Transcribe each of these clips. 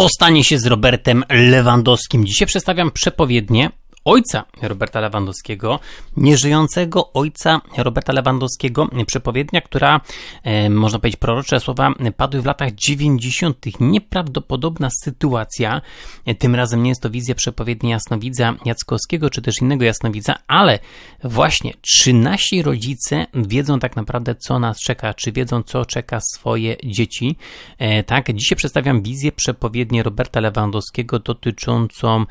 to stanie się z Robertem Lewandowskim? Dzisiaj przedstawiam przepowiednie ojca Roberta Lewandowskiego, nieżyjącego ojca Roberta Lewandowskiego, przepowiednia, która, e, można powiedzieć, prorocze słowa padły w latach 90. Nieprawdopodobna sytuacja. E, tym razem nie jest to wizja przepowiedni jasnowidza Jackowskiego, czy też innego jasnowidza, ale właśnie czy nasi rodzice wiedzą tak naprawdę, co nas czeka, czy wiedzą, co czeka swoje dzieci. E, tak, dzisiaj przedstawiam wizję przepowiedni Roberta Lewandowskiego dotyczącą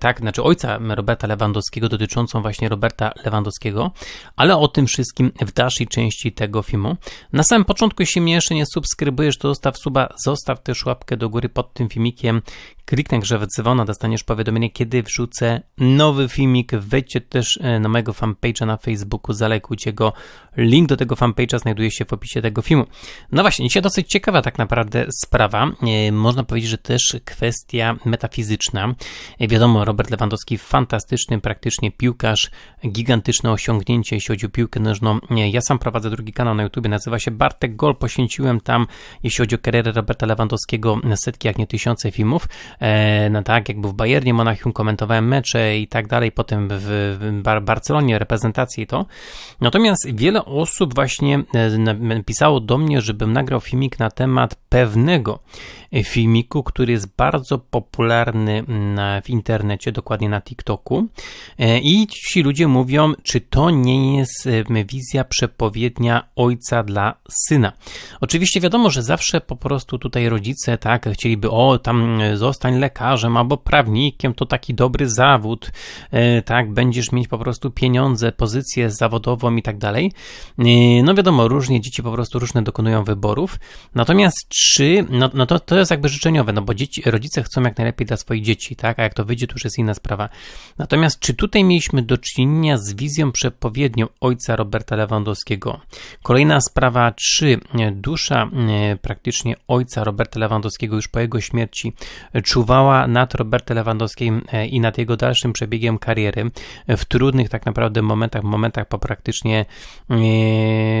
tak, znaczy ojca Roberta Lewandowskiego, dotyczącą właśnie Roberta Lewandowskiego, ale o tym wszystkim w dalszej części tego filmu. Na samym początku, jeśli mnie jeszcze nie subskrybujesz, to zostaw suba, zostaw też łapkę do góry pod tym filmikiem. Kliknę grze dzwona, dostaniesz powiadomienie, kiedy wrzucę nowy filmik. Wejdźcie też e, na mojego fanpage'a na Facebooku, zalekujcie go. Link do tego fanpage'a znajduje się w opisie tego filmu. No właśnie, dzisiaj dosyć ciekawa tak naprawdę sprawa. E, można powiedzieć, że też kwestia metafizyczna. E, wiadomo, Robert Lewandowski fantastyczny praktycznie piłkarz, gigantyczne osiągnięcie, jeśli chodzi o piłkę nożną. Ja sam prowadzę drugi kanał na YouTube, nazywa się Bartek Gol. Poświęciłem tam, jeśli chodzi o karierę Roberta Lewandowskiego, setki, jak nie tysiące filmów. E, no tak, jak był w Bayernie, Monachium, komentowałem mecze i tak dalej, potem w Barcelonie, reprezentacji i to. Natomiast wiele osób właśnie e, pisało do mnie, żebym nagrał filmik na temat pewnego e, filmiku, który jest bardzo popularny w internecie, dokładnie na TikToku. I ci ludzie mówią, czy to nie jest wizja przepowiednia ojca dla syna. Oczywiście wiadomo, że zawsze po prostu tutaj rodzice tak chcieliby, o tam został zostań lekarzem albo prawnikiem, to taki dobry zawód, e, tak, będziesz mieć po prostu pieniądze, pozycję zawodową i tak dalej. E, no wiadomo, różnie dzieci po prostu różne dokonują wyborów. Natomiast czy, no, no to, to jest jakby życzeniowe, no bo dzieci, rodzice chcą jak najlepiej dla swoich dzieci, tak, a jak to wyjdzie, to już jest inna sprawa. Natomiast czy tutaj mieliśmy do czynienia z wizją przepowiednią ojca Roberta Lewandowskiego? Kolejna sprawa, czy dusza e, praktycznie ojca Roberta Lewandowskiego już po jego śmierci czuwała nad Robertem Lewandowskim e, i nad jego dalszym przebiegiem kariery e, w trudnych tak naprawdę momentach, momentach po praktycznie e,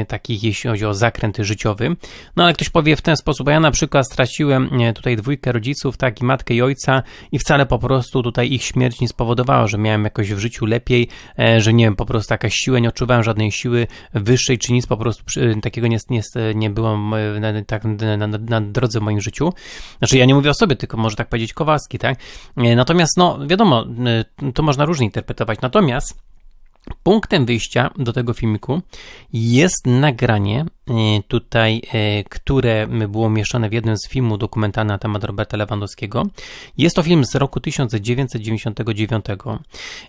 takich, jeśli chodzi o zakręt życiowy. No ale ktoś powie w ten sposób, a ja na przykład straciłem e, tutaj dwójkę rodziców, tak, i matkę i ojca i wcale po prostu tutaj ich śmierć nie spowodowała, że miałem jakoś w życiu lepiej, e, że nie wiem, po prostu jakaś siłę, nie odczuwałem żadnej siły wyższej czy nic, po prostu przy, takiego nie, nie, nie było na, tak, na, na, na drodze w moim życiu. Znaczy ja nie mówię o sobie, tylko może tak powiedzieć powiedzieć Kowalski, tak? E, natomiast, no wiadomo, e, to można różnie interpretować. Natomiast Punktem wyjścia do tego filmiku jest nagranie e, tutaj, e, które było umieszczone w jednym z filmów dokumentalnych na temat Roberta Lewandowskiego. Jest to film z roku 1999,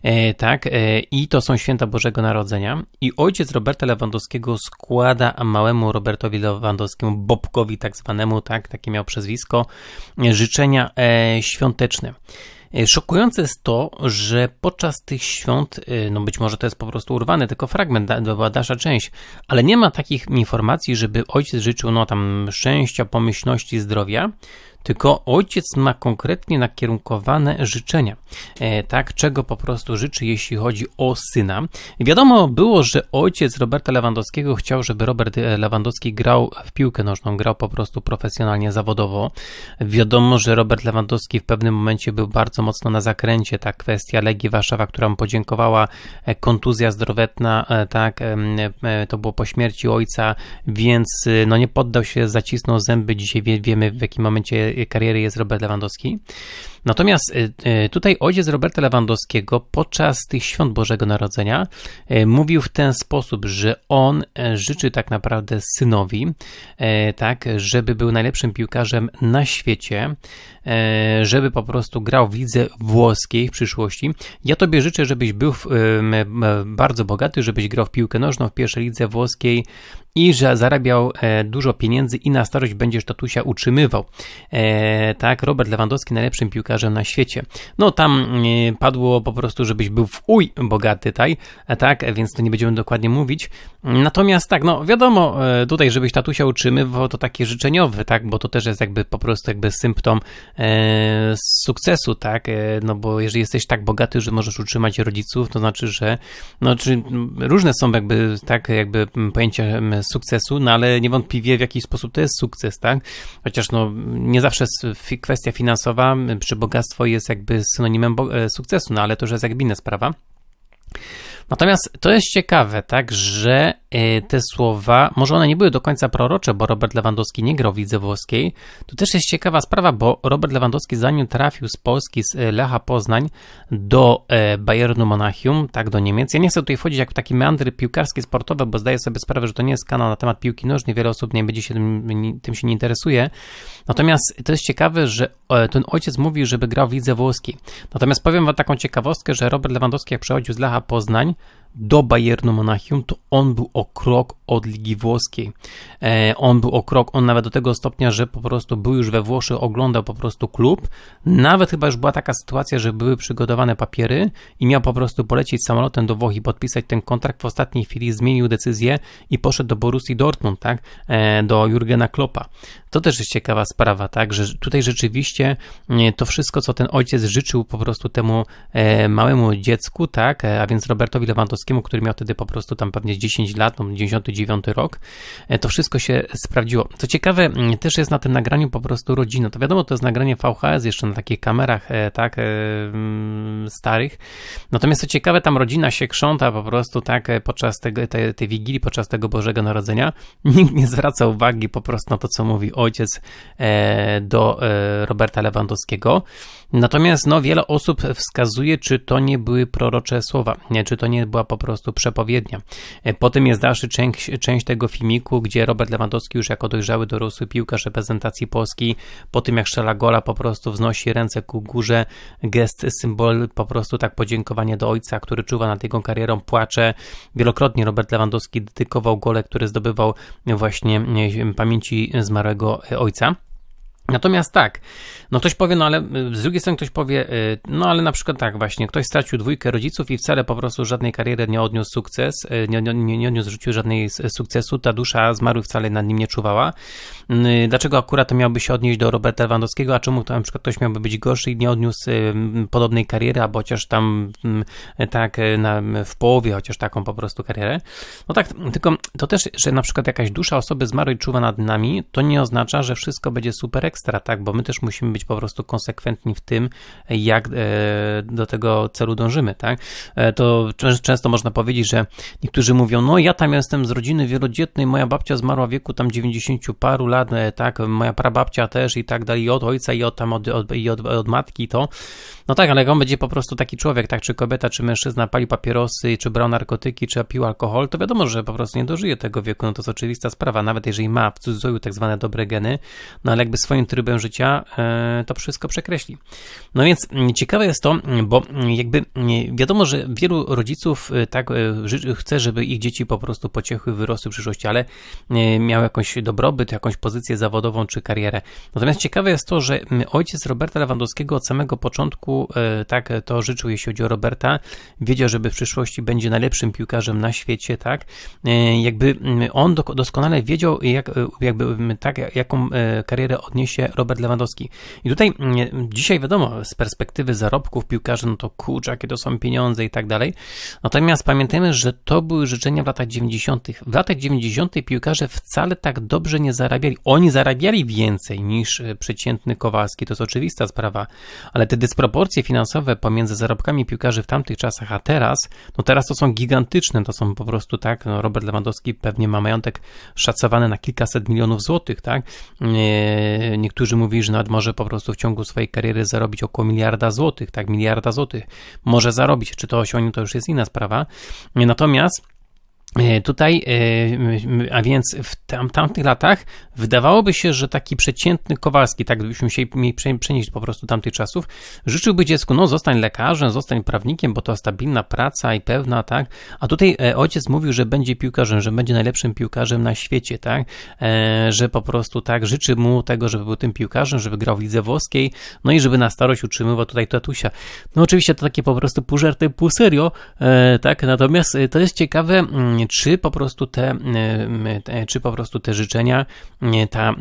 e, tak, i to są święta Bożego Narodzenia i ojciec Roberta Lewandowskiego składa małemu Robertowi Lewandowskiemu, Bobkowi tak zwanemu, tak, takie miał przezwisko, życzenia świąteczne. E, szokujące jest to, że podczas tych świąt, e, no być może to jest po prostu urwany tylko fragment, była dalsza część, ale nie ma takich informacji, żeby ojciec życzył no tam szczęścia, pomyślności, zdrowia, tylko ojciec ma konkretnie nakierunkowane życzenia, e, tak, czego po prostu życzy, jeśli chodzi o syna. Wiadomo było, że ojciec Roberta Lewandowskiego chciał, żeby Robert e, Lewandowski grał w piłkę nożną, grał po prostu profesjonalnie, zawodowo. Wiadomo, że Robert Lewandowski w pewnym momencie był bardzo mocno na zakręcie, ta kwestia Legii Warszawa, która mu podziękowała, e, kontuzja zdrowotna, tak, to było po śmierci ojca, więc no nie poddał się, zacisnął zęby, dzisiaj wiemy w jakim momencie kariery jest Robert Lewandowski. Natomiast y, y, tutaj ojciec Roberta Lewandowskiego podczas tych świąt Bożego Narodzenia y, mówił w ten sposób, że on życzy tak naprawdę synowi, tak, żeby był najlepszym piłkarzem na świecie, żeby po prostu grał w lidze włoskiej w przyszłości. Ja tobie życzę, żebyś był bardzo bogaty, żebyś grał w piłkę nożną w pierwszej lidze włoskiej i że zarabiał dużo pieniędzy i na starość będziesz tatusia utrzymywał. Tak, Robert Lewandowski najlepszym piłkarzem że na świecie. No tam e, padło po prostu, żebyś był w uj bogaty taj, e, tak, więc to nie będziemy dokładnie mówić. Natomiast tak, no wiadomo, e, tutaj żebyś tatusia utrzymywał, to takie życzeniowe, tak, bo to też jest jakby po prostu jakby symptom e, sukcesu, tak, no bo jeżeli jesteś tak bogaty, że możesz utrzymać rodziców, to znaczy, że no czy różne są jakby, tak, jakby pojęcia sukcesu, no ale niewątpliwie w jakiś sposób to jest sukces, tak, chociaż no nie zawsze kwestia finansowa przy bogactwo jest jakby synonimem e, sukcesu, no ale to już jest jakby inna sprawa. Natomiast to jest ciekawe, tak, że E, te słowa, może one nie były do końca prorocze, bo Robert Lewandowski nie grał w Lidze Włoskiej. To też jest ciekawa sprawa, bo Robert Lewandowski zanim trafił z Polski, z e, Lecha Poznań do e, Bayernu Monachium, tak do Niemiec. Ja nie chcę tutaj wchodzić jak w takie meandry piłkarskie, sportowe, bo zdaję sobie sprawę, że to nie jest kanał na temat piłki nożnej, wiele osób nie będzie się tym, tym się nie interesuje. Natomiast to jest ciekawe, że ten ojciec mówił, żeby grał w Lidze Włoskiej. Natomiast powiem wam taką ciekawostkę, że Robert Lewandowski jak przechodził z Lecha Poznań do Bayernu Monachium, to on był ok krok od Ligi Włoskiej. E, on był o krok, on nawet do tego stopnia, że po prostu był już we Włoszech, oglądał po prostu klub. Nawet chyba już była taka sytuacja, że były przygotowane papiery i miał po prostu polecieć samolotem do Włoch i podpisać ten kontrakt. W ostatniej chwili zmienił decyzję i poszedł do Borussii Dortmund, tak? E, do Jurgena Kloppa. To też jest ciekawa sprawa, tak? Że tutaj rzeczywiście e, to wszystko, co ten ojciec życzył po prostu temu małemu dziecku, tak? A więc Robertowi Lewandowskiemu, który miał wtedy po prostu tam pewnie 10 lat, lat, 99 rok, e, to wszystko się sprawdziło. Co ciekawe, też jest na tym nagraniu po prostu rodzina. To wiadomo, to jest nagranie VHS jeszcze na takich kamerach, e, tak, e, starych. Natomiast co ciekawe, tam rodzina się krząta po prostu, tak, podczas tego, tej, tej Wigilii, podczas tego Bożego Narodzenia. Nikt nie zwraca uwagi po prostu na to, co mówi ojciec do Roberta Lewandowskiego. Natomiast no, wiele osób wskazuje, czy to nie były prorocze słowa, nie, czy to nie była po prostu przepowiednia. Potem jest jest dalsza część, część tego filmiku, gdzie Robert Lewandowski już jako dojrzały dorosły piłkarz reprezentacji Polski po tym jak strzela gola po prostu wznosi ręce ku górze, gest, symbol, po prostu tak podziękowanie do ojca, który czuwa nad jego karierą, płacze. Wielokrotnie Robert Lewandowski dedykował gole, które zdobywał właśnie pamięci zmarłego ojca. Natomiast tak, no ktoś powie, no ale y, z drugiej strony ktoś powie, y, no ale na przykład tak właśnie, ktoś stracił dwójkę rodziców i wcale po prostu żadnej kariery nie odniósł sukces, y, nie, nie, nie odniósł żadnej sukcesu, ta dusza zmarłych wcale nad nim nie czuwała. Mm, dlaczego akurat to miałby się odnieść do Roberta Lewandowskiego, a czemu to na przykład ktoś miałby być gorszy i nie odniósł podobnej kariery, albo chociaż tam mm, tak na, w połowie chociaż taką po prostu karierę. No tak, tylko to też, że na przykład jakaś dusza osoby zmarłej czuwa nad nami, to nie oznacza, że wszystko będzie super ekstra, tak? Bo my też musimy być po prostu konsekwentni w tym, jak e, do tego celu dążymy, tak? E, to często można powiedzieć, że niektórzy mówią, no ja tam jestem z rodziny wielodzietnej, moja babcia zmarła w wieku tam 90 paru lat, e, tak? Moja prababcia też i tak dalej, i od ojca, i od, tam od, od, i od, od matki to. No tak, ale jak on będzie po prostu taki człowiek, tak? Czy kobieta, czy mężczyzna pali papierosy, czy brał narkotyki, czy pił alkohol, to wiadomo, że po prostu nie dożyje tego wieku, no to jest oczywista sprawa, nawet jeżeli ma w cudzysłowie tak zwane dobre geny, no ale jakby swoim innym trybem życia e, to wszystko przekreśli. No więc mm, ciekawe jest to, mm, bo mm, jakby wiadomo, że wielu rodziców e, tak e, chce, żeby ich dzieci po prostu pociechły, wyrosły w przyszłości, ale miały jakąś dobrobyt, jakąś pozycję zawodową czy karierę. Natomiast ciekawe jest to, że ojciec Roberta Lewandowskiego od samego początku tak to życzył, jeśli chodzi o Roberta, wiedział, żeby w przyszłości będzie najlepszym piłkarzem na świecie, tak? Jakby on doskonale wiedział, jak, jakby, tak, jaką karierę odniesie się Robert Lewandowski. I tutaj mm, dzisiaj wiadomo, z perspektywy zarobków piłkarzy, no to kurczę, jakie to są pieniądze i tak dalej. Natomiast pamiętajmy, że to były życzenia w latach 90. W latach 90. piłkarze wcale tak dobrze nie zarabiali. Oni zarabiali więcej niż e, przeciętny Kowalski, to jest oczywista sprawa, ale te dysproporcje finansowe pomiędzy zarobkami piłkarzy w tamtych czasach a teraz, no teraz to są gigantyczne, to są po prostu tak, no Robert Lewandowski pewnie ma majątek szacowany na kilkaset milionów złotych, tak? Nie, Niektórzy mówią, że nawet może po prostu w ciągu swojej kariery zarobić około miliarda złotych, tak, miliarda złotych może zarobić. Czy to osiągnie, to już jest inna sprawa. Natomiast E, tutaj, e, a więc w tam, tamtych latach wydawałoby się, że taki przeciętny Kowalski, tak gdybyśmy się przenieść po prostu tamtych czasów, życzyłby dziecku, no zostań lekarzem, zostań prawnikiem, bo to stabilna praca i pewna, tak? A tutaj e, ojciec mówił, że będzie piłkarzem, że będzie najlepszym piłkarzem na świecie, tak? Że po prostu tak życzy mu tego, żeby był tym piłkarzem, żeby grał w lidze włoskiej, no i żeby na starość utrzymywał tutaj tatusia. No oczywiście to takie po prostu pół żarty, pół serio, tak? Natomiast to jest ciekawe, mm, czy po prostu te, czy po prostu te życzenia, ta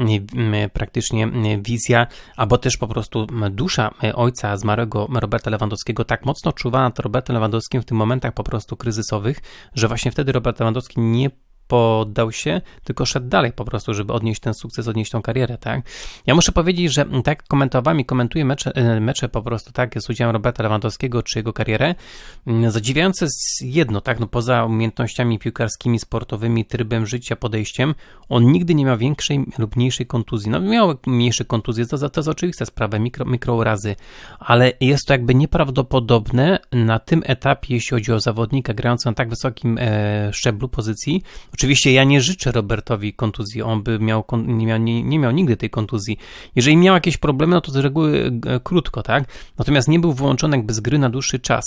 praktycznie wizja, albo też po prostu dusza ojca zmarłego Roberta Lewandowskiego tak mocno czuwa nad Robertem Lewandowskim w tych momentach po prostu kryzysowych, że właśnie wtedy Robert Lewandowski nie poddał się, tylko szedł dalej po prostu, żeby odnieść ten sukces, odnieść tą karierę, tak? Ja muszę powiedzieć, że mm, tak komentowałem i komentuję mecze, e, mecze po prostu tak z udziałem Roberta Lewandowskiego czy jego karierę. Mm, zadziwiające jedno, tak, no poza umiejętnościami piłkarskimi, sportowymi, trybem życia, podejściem, on nigdy nie miał większej lub mniejszej kontuzji. No miał mniejsze kontuzje, to, to jest oczywiste sprawy mikro, mikrourazy, ale jest to jakby nieprawdopodobne na tym etapie, jeśli chodzi o zawodnika grającego na tak wysokim e, szczeblu pozycji, Oczywiście ja nie życzę Robertowi kontuzji, on by miał, nie, miał, nie, nie miał nigdy tej kontuzji. Jeżeli miał jakieś problemy, no to z reguły e, krótko, tak? Natomiast nie był wyłączony jakby z gry na dłuższy czas.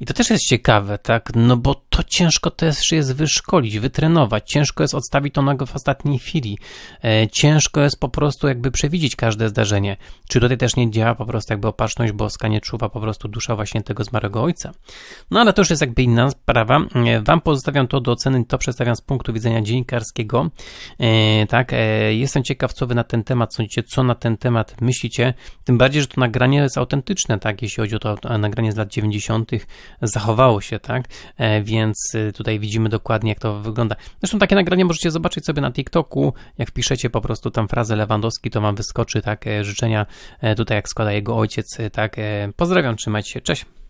I to też jest ciekawe, tak? No bo to ciężko też jest wyszkolić, wytrenować, ciężko jest odstawić to na w ostatniej chwili, e, ciężko jest po prostu jakby przewidzieć każde zdarzenie. Czy tutaj też nie działa po prostu jakby opatrzność boska, nie czuwa po prostu dusza właśnie tego zmarłego ojca. No ale to już jest jakby inna sprawa. E, wam pozostawiam to do oceny, to przedstawiam z punktu punktu widzenia dziennikarskiego. E, tak, e, jestem ciekaw, co wy na ten temat sądzicie, co na ten temat myślicie, tym bardziej, że to nagranie jest autentyczne, tak, jeśli chodzi o to nagranie z lat 90. zachowało się, tak, e, więc tutaj widzimy dokładnie, jak to wygląda. Zresztą takie nagranie możecie zobaczyć sobie na TikToku, jak piszecie po prostu tam frazę Lewandowski, to wam wyskoczy, tak, życzenia tutaj, jak składa jego ojciec, tak, pozdrawiam, trzymajcie się, cześć.